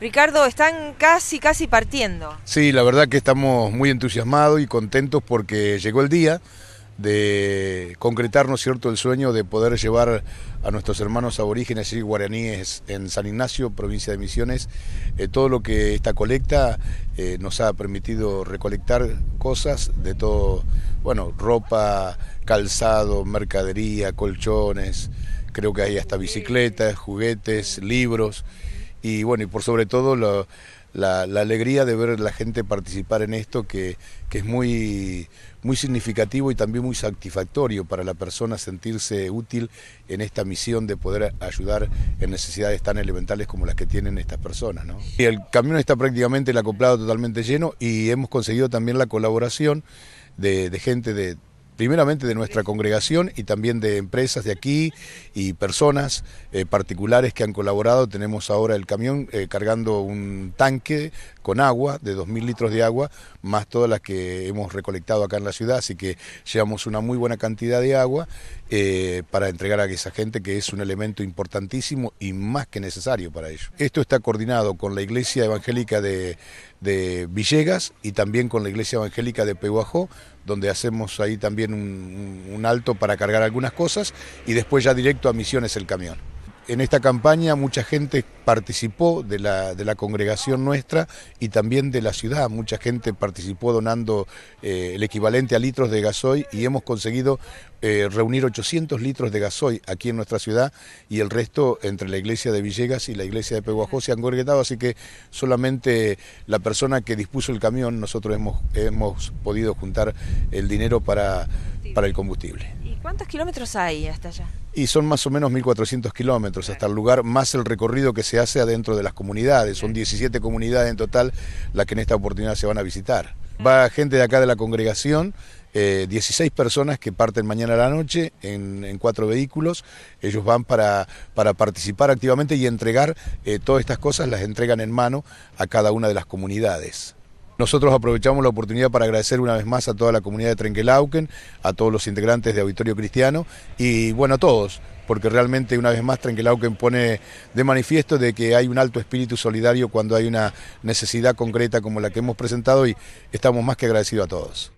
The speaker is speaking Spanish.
Ricardo, están casi, casi partiendo. Sí, la verdad que estamos muy entusiasmados y contentos porque llegó el día de concretarnos, cierto?, el sueño de poder llevar a nuestros hermanos aborígenes y guaraníes en San Ignacio, provincia de Misiones, eh, todo lo que esta colecta eh, nos ha permitido recolectar cosas de todo, bueno, ropa, calzado, mercadería, colchones, creo que hay hasta bicicletas, juguetes, libros y bueno, y por sobre todo la, alegría de ver la gente participar en esto que, es muy, muy significativo y también muy satisfactorio para la persona sentirse útil en esta misión de poder ayudar en necesidades tan elementales como las que tienen estas personas. Y el camión está prácticamente el acoplado totalmente lleno y hemos conseguido también la colaboración de gente de primeramente de nuestra congregación y también de empresas de aquí y personas eh, particulares que han colaborado. Tenemos ahora el camión eh, cargando un tanque con agua, de 2.000 litros de agua, más todas las que hemos recolectado acá en la ciudad, así que llevamos una muy buena cantidad de agua eh, para entregar a esa gente, que es un elemento importantísimo y más que necesario para ello. Esto está coordinado con la Iglesia Evangélica de, de Villegas y también con la Iglesia Evangélica de Pehuajó, donde hacemos ahí también un, un alto para cargar algunas cosas y después ya directo a Misiones el camión en esta campaña mucha gente participó de la, de la, congregación nuestra y también de la ciudad. Mucha gente participó donando eh, el equivalente a litros de gasoil y hemos conseguido eh, reunir 800 litros de gasoil aquí en nuestra ciudad y el resto entre la iglesia de Villegas y la iglesia de Peguajó se han gorguetado. Así que solamente la persona que dispuso el camión, nosotros hemos, hemos podido juntar el dinero para, para el combustible. ¿Cuántos kilómetros hay hasta allá? Y son más o menos 1.400 kilómetros hasta el lugar, más el recorrido que se hace adentro de las comunidades. Son 17 comunidades en total las que en esta oportunidad se van a visitar. Va gente de acá de la congregación, 16 eh, personas que parten mañana a la noche en, cuatro vehículos. Ellos van para, participar activamente y entregar eh, todas estas cosas, las entregan en mano a cada una de las comunidades. Nosotros aprovechamos la oportunidad para agradecer una vez más a toda la comunidad de Trenquelauquen, a todos los integrantes de Auditorio Cristiano y bueno, a todos, porque realmente una vez más Trenquelauquen pone de manifiesto de que hay un alto espíritu solidario cuando hay una necesidad concreta como la que hemos presentado y estamos más que agradecidos a todos.